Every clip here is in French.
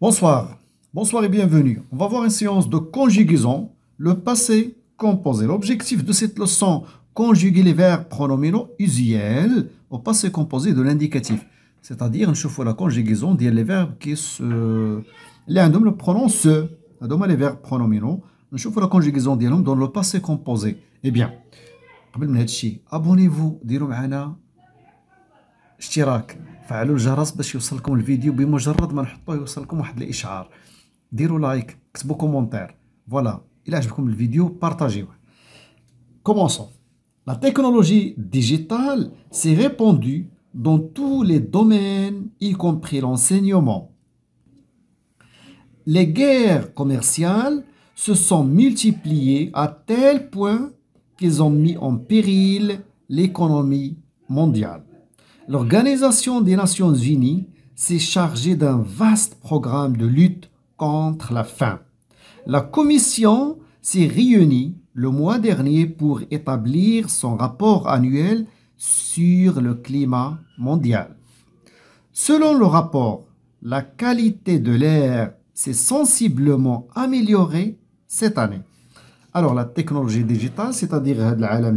Bonsoir, bonsoir et bienvenue. On va voir une séance de conjugaison, le passé composé. L'objectif de cette leçon, conjuguer les verbes pronominaux usuels au passé composé de l'indicatif. C'est-à-dire, pour la conjugaison des les verbes qui se... Les le pronom « se ». Les verbes pronominaux. pour la conjugaison des dans le passé composé. Eh bien, abonnez-vous, dites chaîne. Faites que vous receviez la vidéo la vous un like, écrivez un commentaire. Voilà, si vous aimez la vidéo, partagez-la. Commençons. La technologie digitale s'est répandue dans tous les domaines, y compris l'enseignement. Les guerres commerciales se sont multipliées à tel point qu'elles ont mis en péril l'économie mondiale. L'Organisation des Nations Unies s'est chargée d'un vaste programme de lutte contre la faim. La Commission s'est réunie le mois dernier pour établir son rapport annuel sur le climat mondial. Selon le rapport, la qualité de l'air s'est sensiblement améliorée cette année. Alors la technologie digitale, c'est-à-dire l'Alam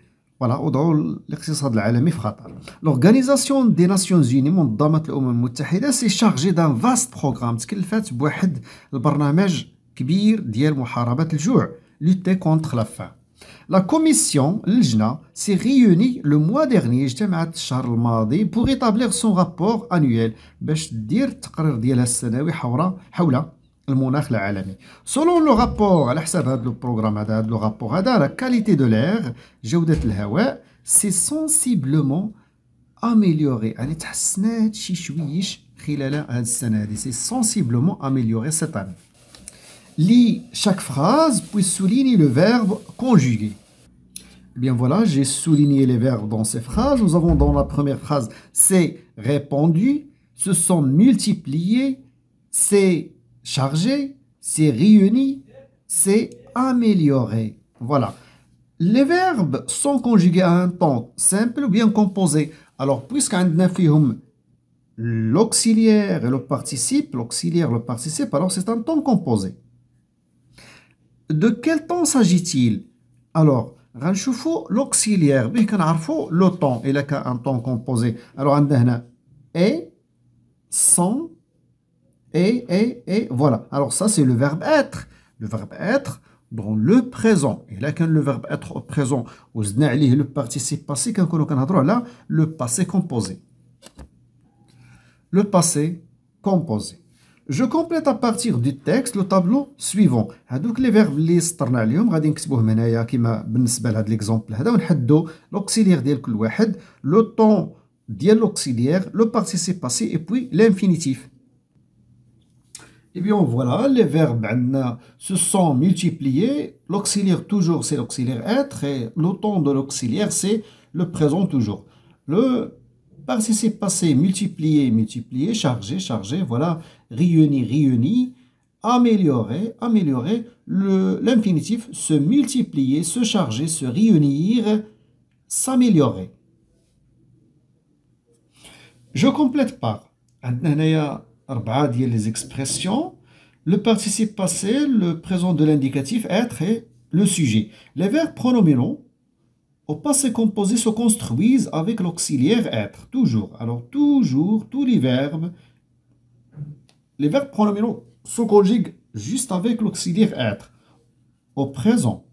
فوالا وضعوا الاقتصاد العالمي في خطر لورغانيزاسيون دي ناسيونز زوني منظمه الامم المتحده سي شارجي دان فاست بروغرام تكلفات بواحد البرنامج كبير ديال محاربه الجوع لوتي كونتر لا لا كوميسيون اللجنه سي ريوني لو موا ديرني اجتمعت الشهر الماضي بوغ ايتابليغ سون رابور انويل باش دير التقرير ديالها السنوي حول حول Le Selon le rapport à le le rapport à la qualité de l'air, c'est sensiblement amélioré. C'est sensiblement amélioré cette année. Lis chaque phrase puis souligne le verbe conjugué. Bien voilà, j'ai souligné les verbes dans ces phrases. Nous avons dans la première phrase, c'est répandu, se sont multipliés, c'est chargé, c'est réuni, c'est amélioré. Voilà. Les verbes sont conjugués à un temps simple ou bien composé. Alors, puisqu'un a l'auxiliaire et le participe, l'auxiliaire, le participe, alors c'est un temps composé. De quel temps s'agit-il Alors, l'auxiliaire به le temps الا a un temps composé alors عندنا هنا et sans et, et, et, voilà. Alors ça, c'est le verbe être. Le verbe être dans le présent. Et là, quand le verbe être au présent, le participe passé, quand on là, le passé composé. Le passé composé. Je complète à partir du texte le tableau suivant. Donc, les verbes اللي سطرنا le غادي qui هنايا كما بالنسبه لهذا ليكزومبل هذا ونحددوا l'auxiliaire ديال كل واحد le temps ديال le participe passé et puis l'infinitif. Et eh bien voilà, les verbes hein, se sont multipliés. L'auxiliaire toujours, c'est l'auxiliaire être et le temps de l'auxiliaire, c'est le présent toujours. Le participe passé multiplié, multiplié, chargé, chargé, voilà, réuni, réuni, améliorer, améliorer, l'infinitif se multiplier, se charger, se réunir, s'améliorer. Je complète par hein, hein, y les expressions. Le participe passé, le présent de l'indicatif être et le sujet. Les verbes pronominaux au passé composé se construisent avec l'auxiliaire être, toujours. Alors, toujours, tous les verbes, les verbes pronominaux se conjuguent juste avec l'auxiliaire être, au présent.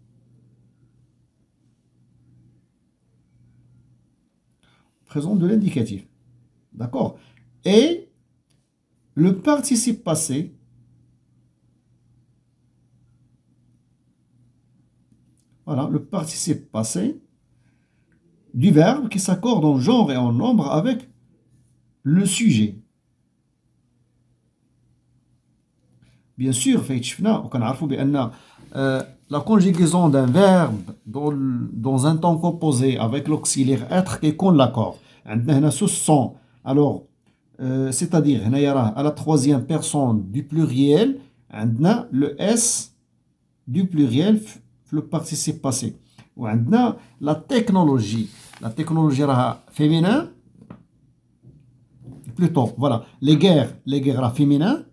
Présent de l'indicatif. D'accord Et le participe passé Voilà, le participe passé du verbe qui s'accorde en genre et en nombre avec le sujet. Bien sûr, euh, la conjugaison d'un verbe dans, un temps composé avec l'auxiliaire être qui qu'on l'accord. son. Alors, euh, c'est-à-dire à la troisième personne du pluriel, on le S du pluriel, le participe passé. Ou on la technologie, la technologie féminin, plutôt, voilà, les guerres, les guerres féminin,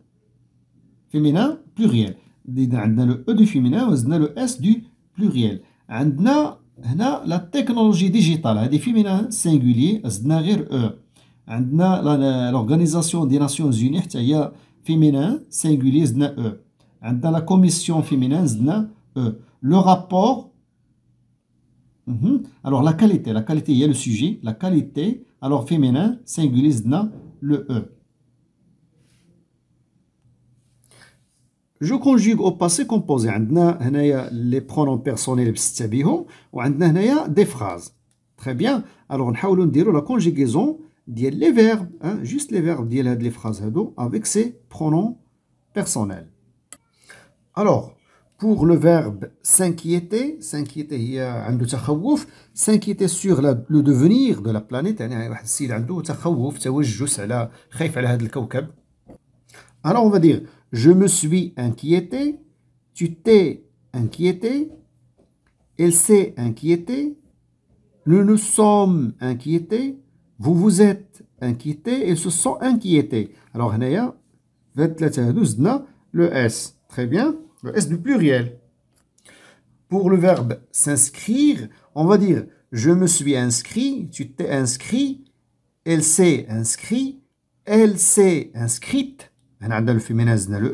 féminin, pluriel. On a le E du féminin, on a le S du pluriel. On a la technologie digitale, des féminins singuliers, on a E l'Organisation des Nations Unies هي féminin singulier زدنا E la commission féminin زدنا E le rapport mhm. alors la qualité la qualité il y a le sujet la qualité alors féminin singulier a le E Je conjugue au passé composé. y a les pronoms personnels et il y a des phrases. Très bien. Alors de dire la conjugaison les verbes, verbes, hein, juste les verbes ديال les phrases avec ses pronoms personnels alors pour le verbe s'inquiéter s'inquiéter s'inquiéter sur le devenir de la planète يعني واحد السيد عنده تخوف توجس alors on va dire je me suis inquiété tu t'es inquiété elle s'est inquiétée nous nous sommes inquiétés vous vous êtes inquiété et se sont inquiétés. Alors, le S. Très bien. Le S du pluriel. Pour le verbe s'inscrire, on va dire je me suis inscrit, tu t'es inscrit, elle s'est inscrit, elle s'est inscrite. Le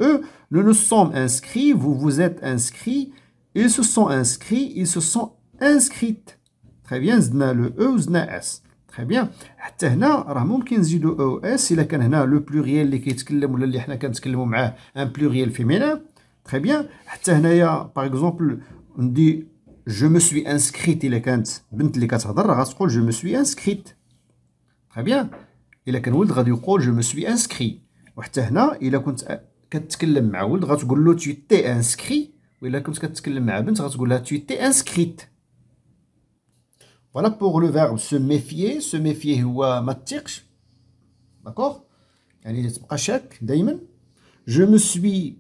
e. Nous nous sommes inscrits, vous vous êtes inscrits, ils se sont inscrits, ils se sont inscrites. Très bien, le E ou S. تري بيان حتى هنا راه ممكن نزيدو او اس الا كان هنا لو بلوريال اللي كيتكلم ولا اللي حنا كنتكلموا معاه ان بلوريال فيمينان تري بيان حتى هنايا باغ اكزومبل ندي جو مو سوي انسكريت الا كانت بنت اللي كتهضر راه غتقول جو مو سوي انسكريت تري بيان الا كان ولد غادي يقول جو مو سوي انسكري وحتى هنا الا كنت كتكلم مع ولد غتقول له تي تي انسكري والا كنت كتكلم مع بنت غتقول لها تي تي انسكريت Voilà pour le verbe se méfier. Se méfier ou à D'accord Je me suis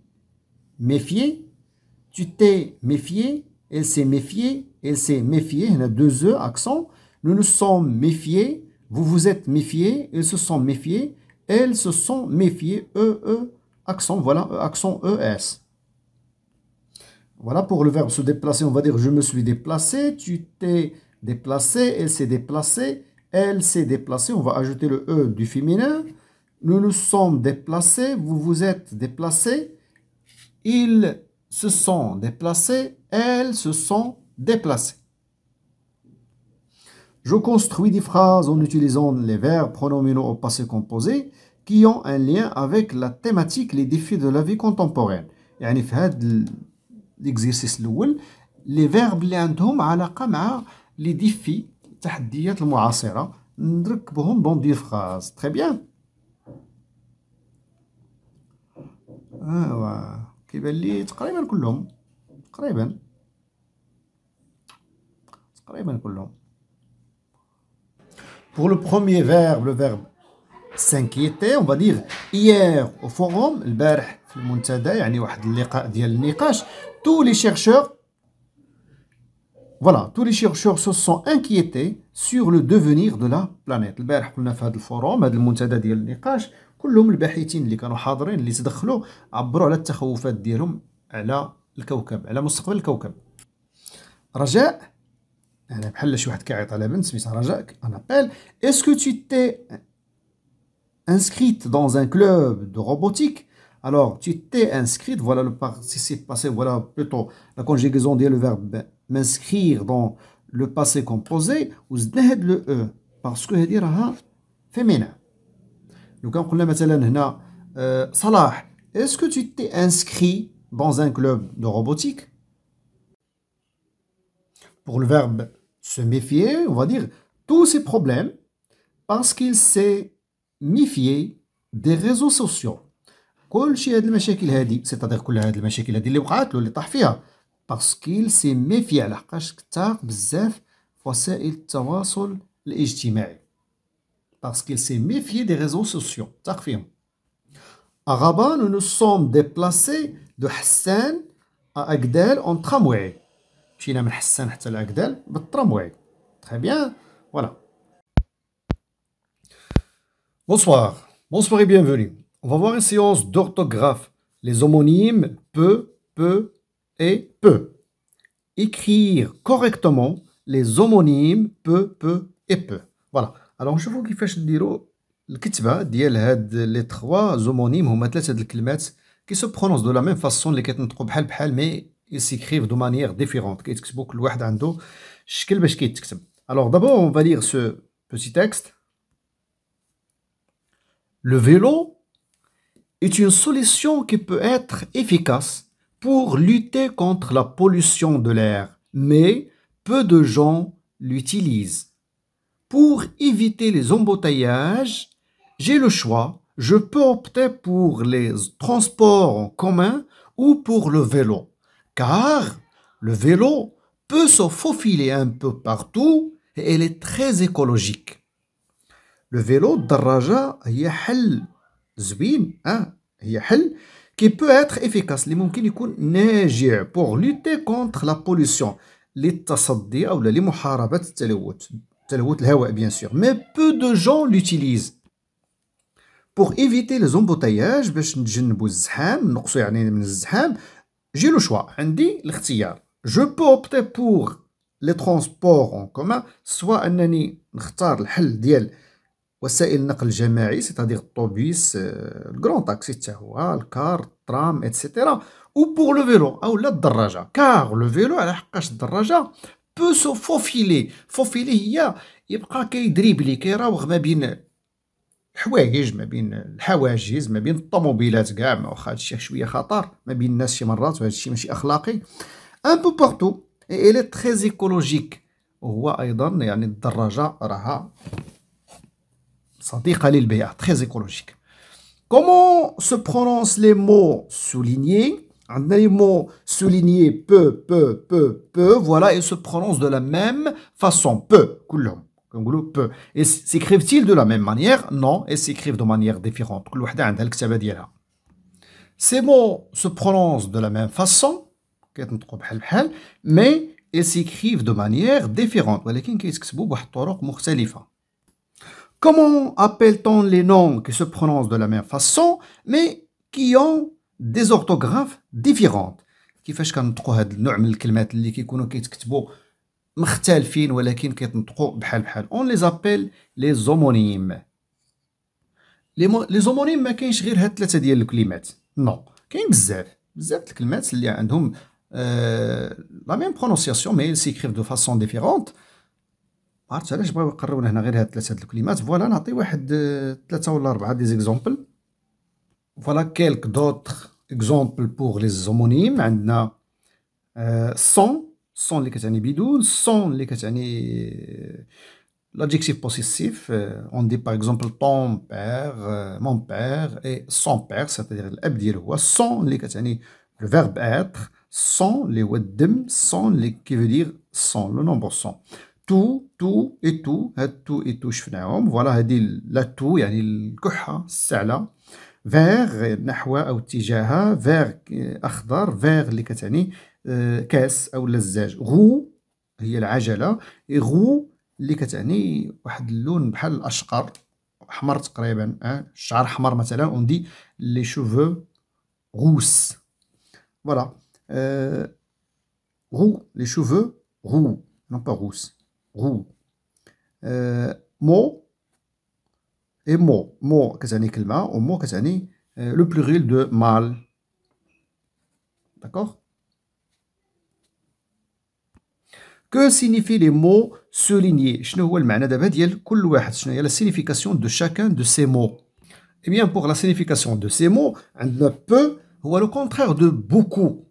méfié. Tu t'es méfié. Elle s'est méfiée. Elle s'est méfiée. Il y a deux E, accent. Nous nous sommes méfiés. Vous vous êtes méfiés. Ils se sont méfiés. Elles se sont méfiées. E, E, accent. Voilà, e, accent E, S. Voilà pour le verbe se déplacer. On va dire je me suis déplacé. Tu t'es déplacée, elle s'est déplacée, elle s'est déplacée. On va ajouter le E du féminin. Nous nous sommes déplacés, vous vous êtes déplacés. Ils se sont déplacés, elles se sont déplacées. Je construis des phrases en utilisant les verbes pronominaux au passé composé qui ont un lien avec la thématique les défis de la vie contemporaine. Et en effet, l'exercice الأول les verbes اللي à la مع لي ديفي التحديات المعاصره نركبهم دون دي فراز تري بيان ايوا كيبان لي تقريبا كلهم تقريبا تقريبا كلهم Pour le premier verbe, le verbe s'inquiéter, on va dire hier au forum, le في المنتدى يعني واحد اللقاء ديال النقاش tous les chercheurs Voilà, tous les chercheurs se sont inquiétés sur le devenir de la planète. البارح dans ce forum, الفورم هذا المنتدى ديال النقاش كلهم الباحثين qui كانوا حاضرين اللي تدخلوا عبروا على التخوفات ديالهم على الكوكب على مستقبل الكوكب رجاء انا بحال شي واحد كيعيط على بنت سميتها رجاء est-ce que tu t'es inscrite dans un club de robotique alors tu t'es inscrite voilà le participe passé voilà plutôt la conjugaison du le verbe ben, m'inscrire dans le passé composé ou زنهد le e parce que hadi raha féminin لو كان قلنا مثلا هنا Salah, est-ce que tu t'es inscrit dans un club de robotique pour le verbe se méfier on va dire tous ces problèmes parce qu'il s'est méfié des réseaux sociaux كل شيء C'est-à-dire المشاكل هذه سيتادير كل هذه المشاكل هذه اللي وقعت له اللي parce qu'il s'est méfié à la Parce qu'il s'est méfié des réseaux sociaux. T'as Rabat, nous nous sommes déplacés de Hassan à Agdel en tramway. Hassan à Agdel, en bah, tramway. Très bien. Voilà. Bonsoir. Bonsoir et bienvenue. On va voir une séance d'orthographe. Les homonymes, peu, peu, et peut Écrire correctement les homonymes peu, peu et peu. Voilà. Alors, je vous fais dire que les trois homonymes qui se prononcent de la même façon, mais ils s'écrivent de manière différente. Alors, d'abord, on va lire ce petit texte. Le vélo est une solution qui peut être efficace pour lutter contre la pollution de l'air, mais peu de gens l'utilisent. Pour éviter les embouteillages, j'ai le choix. Je peux opter pour les transports en commun ou pour le vélo, car le vélo peut se faufiler un peu partout et il est très écologique. Le vélo, draja zubin, il hein, qui peut être efficace Les pour lutter contre la pollution ou les c'est le hawa, bien sûr mais peu de gens l'utilisent pour éviter les embouteillages j'ai le choix je peux opter pour les transports en commun soit un وسائل النقل الجماعي سيتادير الطوبيس الكرون تاكسي حتى هو الكار الترام اتسيتيرا او بوغ لو فيلو او لا الدراجه كار لو فيلو على حقاش الدراجه بو سو فوفيلي فوفيلي هي يبقى كيدريبلي كيراوغ ما بين الحوايج ما بين الحواجز ما بين الطوموبيلات كاع ما واخا هادشي شويه خطر ما بين الناس شي مرات وهادشي ماشي اخلاقي ان بو بارتو اي لي تري ايكولوجيك وهو ايضا يعني الدراجه راها Ah, très écologique. Comment se prononcent les mots soulignés Les mots soulignés peu, peu, peu, peu, voilà, ils se prononcent de la même façon, peu, peu. Et s'écrivent-ils de la même manière Non, ils s'écrivent de manière différente. Ces mots se prononcent de la même façon, mais ils s'écrivent de manière différente. Comment appelle-t-on les noms qui se prononcent de la même façon, mais qui ont des orthographes différentes Qu'est-ce qu'on appelle ces noms, de noms qui sont écrits de la même mais qui sont écrits de la même On les appelle les homonymes. Les homonymes ne sont pas écrits de la même non. Il y en a beaucoup, beaucoup de noms qui ont la même prononciation, mais ils s'écrivent de façon différente. عرفت علاش بغاو يقرونا هنا غير هاد ثلاثه الكلمات فوالا نعطي واحد آه، ثلاثه ولا اربعه دي زيكزومبل فوالا كيلك دوطخ اكزومبل بوغ لي زومونيم عندنا آه، سون سون اللي كتعني بدون سون اللي كتعني آه، l'adjectif possessif, euh, on dit par exemple ton père, euh, mon père et son père, c'est-à-dire l'ab ديالو son اللي كتعني le verbe être, son اللي هو الدم, son اللي qui veut dire son, le nombre son. تو تو اي تو هاد تو اي تو شفناهم فوالا هادي لا تو يعني الكحه السعله فيغ نحو او اتجاه فيغ اخضر فيغ اللي كتعني آه، كاس او لزاج غو هي العجله غو اللي كتعني واحد اللون بحال الاشقر احمر تقريبا الشعر آه، احمر مثلا اون دي لي شوفو غوس فوالا آه، غو لي شوفو غو نو با غوس Euh, ou mot et mot. Mot, c'est le mot, ou mot, c'est euh, le pluriel de mal. D'accord Que signifient les mots soulignés La signification de chacun de ces mots. Eh bien, pour la signification de ces mots, le peu ou le contraire de beaucoup.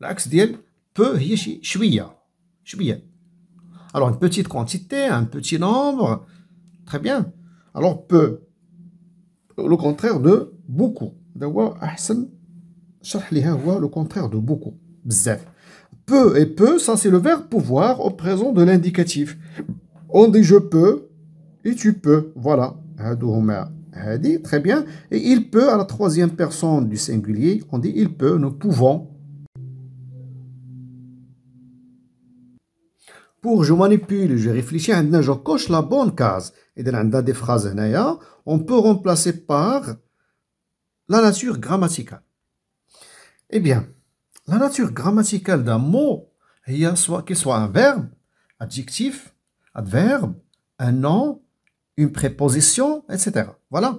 L'axe d'iel peu, il y alors, une petite quantité, un petit nombre, très bien. Alors, peu, le contraire de beaucoup. D'avoir, ahsan, le contraire de beaucoup. Peu et peu, ça c'est le verbe pouvoir au présent de l'indicatif. On dit je peux et tu peux. Voilà. Très bien. Et il peut à la troisième personne du singulier, on dit il peut, nous pouvons. pour je manipule, je réfléchis, je coche la bonne case. Et dans des phrases, on peut remplacer par la nature grammaticale. Eh bien, la nature grammaticale d'un mot, qu'il soit un verbe, adjectif, adverbe, un nom, une préposition, etc. Voilà.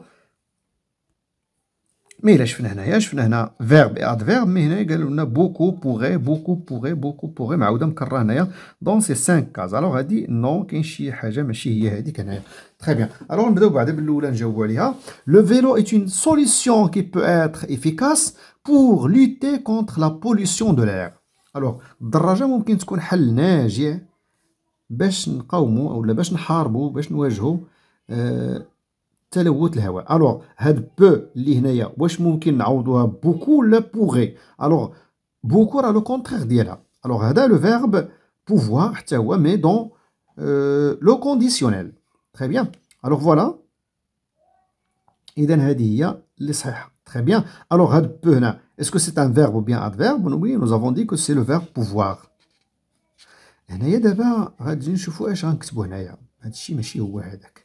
مي الا شفنا هنايا شفنا هنا فيرب اي ادفيرب مي هنايا قالوا لنا بوكو بوغي بوكو بوغي بوكو بوغي معاوده مكرره هنايا دون سي 5 كاز الوغ هادي نو كاين شي حاجه ماشي هي هذيك هنايا تري بيان الوغ نبداو بعدا بالاولى نجاوبوا عليها لو فيلو ايت اون سوليسيون كي بو اتر افيكاس بور لوتي كونتر لا بوليسيون دو لير الوغ الدراجه ممكن تكون حل ناجع باش نقاومو اولا باش نحاربو باش نواجهو آه Tel ou le héwa. Alors, had peu l'hénéa. Où est-ce possible d'augmenter beaucoup le pouvoir Alors, beaucoup, à le contraire là. Alors, hada le verbe pouvoir, tiawa, mais dans euh, le conditionnel. Très bien. Alors voilà. Et dans Hadia, l'essayer. Très bien. Alors, had peu na. Est-ce que c'est un verbe ou bien un adverbe Oui, nous avons dit que c'est le verbe pouvoir. Hénéa d'abord, had jinche foua, j'ankse bon hénéa. Had chime chime ouwa hadak.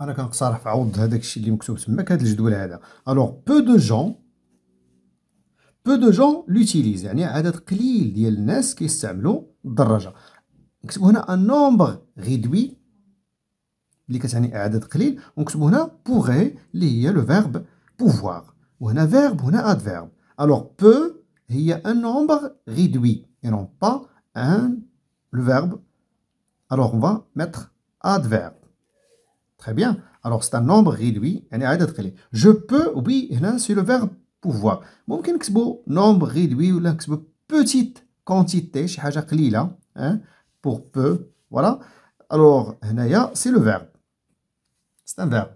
انا كنقترح في عوض هذاك الشيء اللي مكتوب تماك هذا الجدول هذا الوغ بو دو جون بو دو جون لوتيليز يعني عدد قليل ديال الناس كيستعملوا الدراجه نكتبوا هنا ان نومبر ريدوي اللي كتعني عدد قليل ونكتبوا هنا بوغي اللي هي لو فيرب بوفوار وهنا فيرب وهنا ادفيرب الوغ بو هي ان نومبر ريدوي et non pas un le verbe alors on va mettre adverbe Très bien. Alors, c'est un nombre réduit. Je peux, oui, c'est le verbe pouvoir. ممكن نكتبوا nombre réduit ou نكتبوا petite quantité, شي حاجة قليلة, hein, pour peu. Voilà. Alors, هنايا c'est le verbe. C'est un verbe.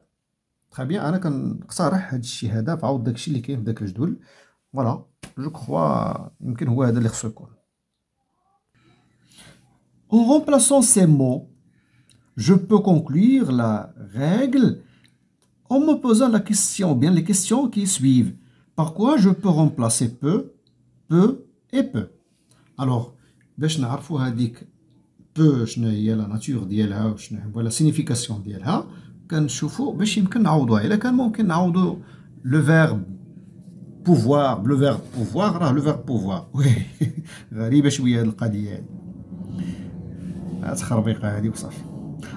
Très bien. أنا كنقترح هذا الشيء هذا فعوض داك الشيء اللي كاين في الجدول. Voilà. Je crois يمكن هو هذا اللي خصو يكون. En remplaçant ces mots je peux conclure la règle en me posant la question, bien les questions qui suivent. Par quoi je peux remplacer peu, peu et peu Alors, si nous avons dit que peu, il y a la nature, il y a la signification, nous avons dit que le verbe pouvoir, le verbe pouvoir, le verbe pouvoir. Oui, c'est ce que je veux dire. C'est ce que je veux dire.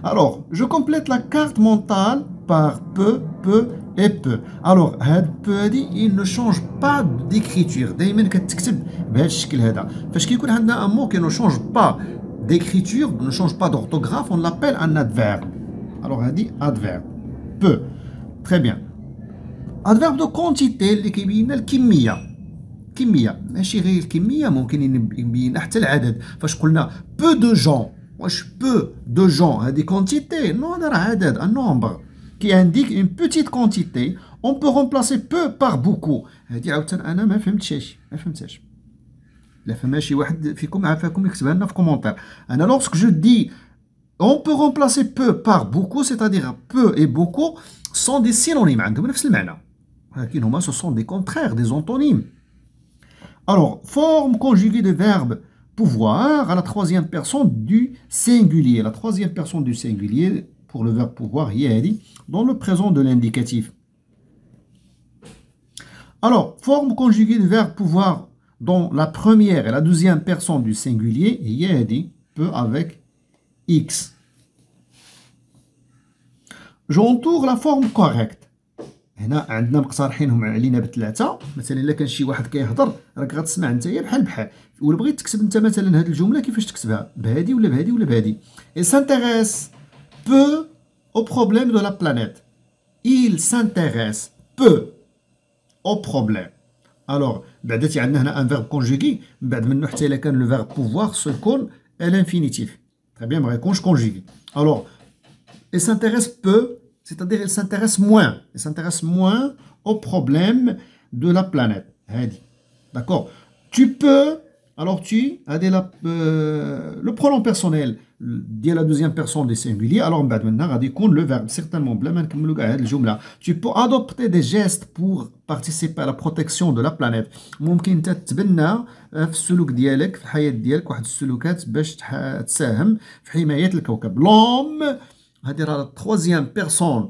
Alors, je complète la carte mentale par peu, peu et peu. Alors, peu il ne change pas d'écriture. Parce qu'il y a un mot qui ne change pas d'écriture, ne change pas d'orthographe, on l'appelle un adverbe. Alors, il dit adverbe. Peu. Très bien. Adverbe de quantité, qui kimia. kimia. ماشي غير الكميه ممكن يبين حتى العدد فاش قلنا peu de gens ». Moi, je peux de gens, hein, des quantités, non, un nombre qui indique une petite quantité. On peut remplacer peu par beaucoup. alors ce que je dis on peut remplacer peu par beaucoup c'est-à-dire peu et beaucoup sont des synonymes hein, ce sont des contraires des antonymes alors forme conjuguée de verbes pouvoir à la troisième personne du singulier. La troisième personne du singulier pour le verbe pouvoir, yadi, dans le présent de l'indicatif. Alors, forme conjuguée du verbe pouvoir dans la première et la deuxième personne du singulier, yadi, peut avec x. J'entoure la forme correcte. هنا عندنا مقترحينهم علينا بثلاثه مثلا الا كان شي واحد كيهضر راك غتسمع نتايا بحال بحال ولا بغيت تكتب انت مثلا هذه الجمله كيفاش تكتبها بهادي ولا بهادي ولا بهادي سانتيريس بو أو بخوبليم دو لا بلانيت إل سانتيريس بو أو بخوبليم الوغ بعدا تي عندنا هنا ان فيرب كونجيغي من بعد منه حتى الا كان لو فيرب بوفوار سيكون الانفينيتيف تري بيان ما غيكونش كونجيغي الوغ إل سانتيريس بو c'est-à-dire il s'intéresse moins, s'intéresse moins aux problèmes de la planète. D'accord Tu peux, alors tu as la, euh, le pronom personnel, dit la deuxième personne des singuliers, alors maintenant, le verbe, certainement, tu peux adopter des gestes pour participer à la protection de la planète. ممكن تتبنى cest à dire la troisième personne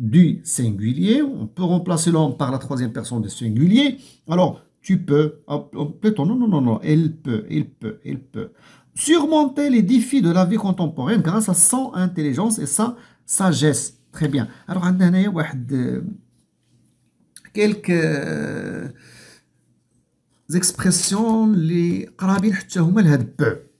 du singulier, on peut remplacer l'homme par la troisième personne du singulier, alors tu peux, plutôt, non, non, non, non, elle peut, il peut, il peut, surmonter les défis de la vie contemporaine grâce à son intelligence et sa sagesse. Très bien. Alors, on a euh, quelques euh, expressions les peut.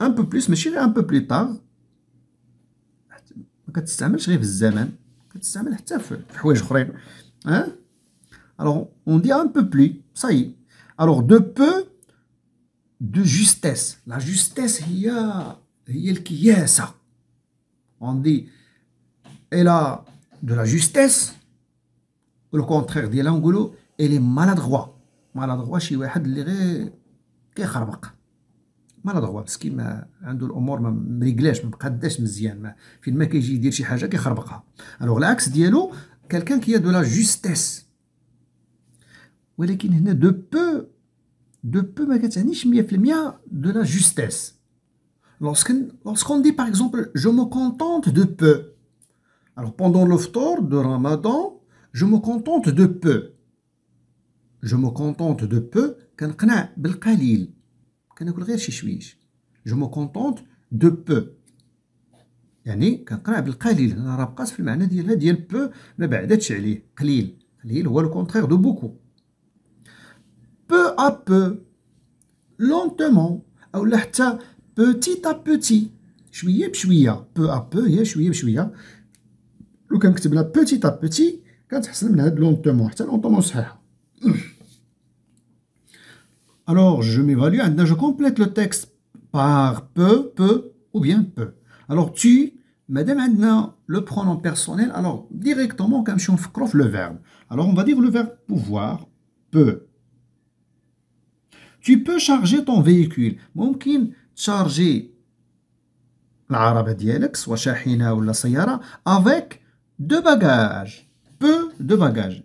un peu plus mais je غير un peu plus tard ما كتستعملش غير في الزمان كتستعمل حتى في حوايج اخرين hein alors on dit un peu plus ça y est alors de peu de justesse la justesse هي هي ça. on dit elle a de la justesse le contraire dit l'angolo, elle est maladroite. Maladroite, maladroit شي واحد اللي غير كيخربق ما لا دغوا مسكين ما عنده الامور ما مريقلاش ما مقداش مزيان ما فين ما كيجي يدير شي حاجه كيخربقها الوغ العكس ديالو كالكان كي دو لا جوستيس ولكن هنا دو بو دو بو ما كتعنيش 100% دو لا جوستيس lorsqu'on lorsqu dit par exemple je me contente de peu. Alors pendant l'oftor de Ramadan, je me contente de peu. Je me contente de peu, كنقنع بالقليل. كناكل غير شي شويش جو مو كونطونت دو بو يعني كنقرا بالقليل انا راه بقات في المعنى ديالها ديال بو ما بعدتش عليه قليل قليل هو لو كونترير دو بوكو بو ا بو لونتومون او حتى بوتي ا بوتي شويه بشويه بو ا بو هي شويه بشويه لو كان كتبنا بوتي ا بوتي كنتحسن من هاد لونتومون حتى لونتومون صحيحه Alors, je m'évalue, je complète le texte par peu, peu ou bien peu. Alors, tu, madame, maintenant, le pronom personnel, alors directement, comme si on le verbe. Alors, on va dire le verbe pouvoir, peu. Tu peux charger ton véhicule. monkin charger ou soit ou la sayara, avec deux bagages peu de bagages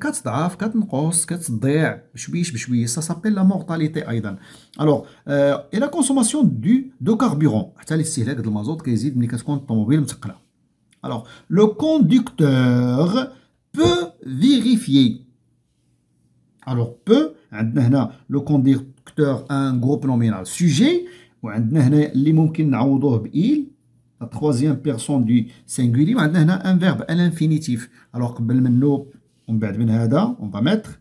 quatre daf, quatre nuances, quatre die, choui choui choui, ça s'appelle la mortalité aïdan. Alors et la consommation du de carburant. Attelis sélectionne dans mes autres crédits de mille casques contre mon Alors le conducteur peut vérifier. Alors peut. En dehors le conducteur un groupe nominal sujet ou en dehors les mon kind naoudrob il troisième personne du singulier en dehors un verbe à l'infinitif. Alors que belmeno on va mettre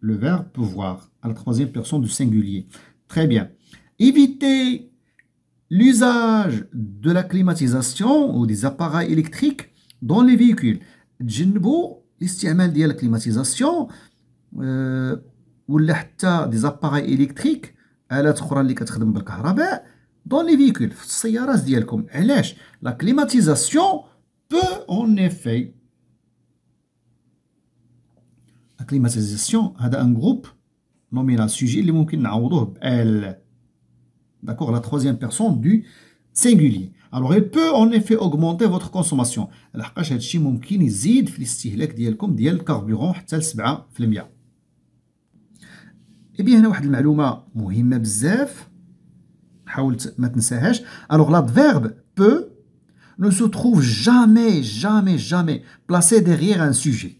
le verbe pouvoir à la troisième personne du singulier. Très bien. Éviter l'usage de la climatisation ou des appareils électriques dans les véhicules. Djinbo, l'istiamal de la climatisation euh, ou des appareils électriques dans les véhicules. La climatisation peut en effet climatisation c'est un groupe nommé la sujet le ممكن نعوضوه ب elle d'accord la troisième personne du singulier alors il peut en effet augmenter votre consommation لحقاش هذا الشيء ممكن يزيد في الاستهلاك ديالكم ديال الكاربورون حتى ل 7% et bien هنا واحد المعلومه مهمه بزاف حاولت ما تنساهاش alors l'adverbe peut ne se trouve jamais jamais jamais placé derrière un sujet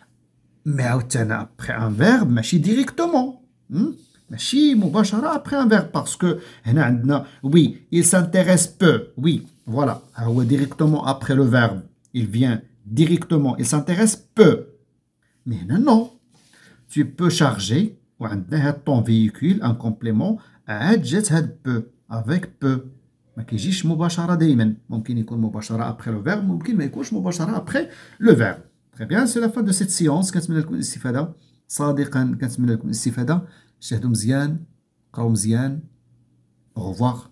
mais après un verbe, mais directement. Hmm? Machi mubashara après un verbe parce que eh oui, il s'intéresse peu. Oui, voilà, directement après le verbe, il vient directement, il s'intéresse peu. Mais non, tu peux charger ton véhicule un complément peu avec peu. ما كيجيش مباشره دائما ممكن يكون après le verbe ممكن ما après le verbe تري بيان سي لا فان دو سيت سيونس كنتمنى لكم الاستفاده صادقا كنتمنى لكم الاستفاده شاهدوا مزيان قراو مزيان au revoir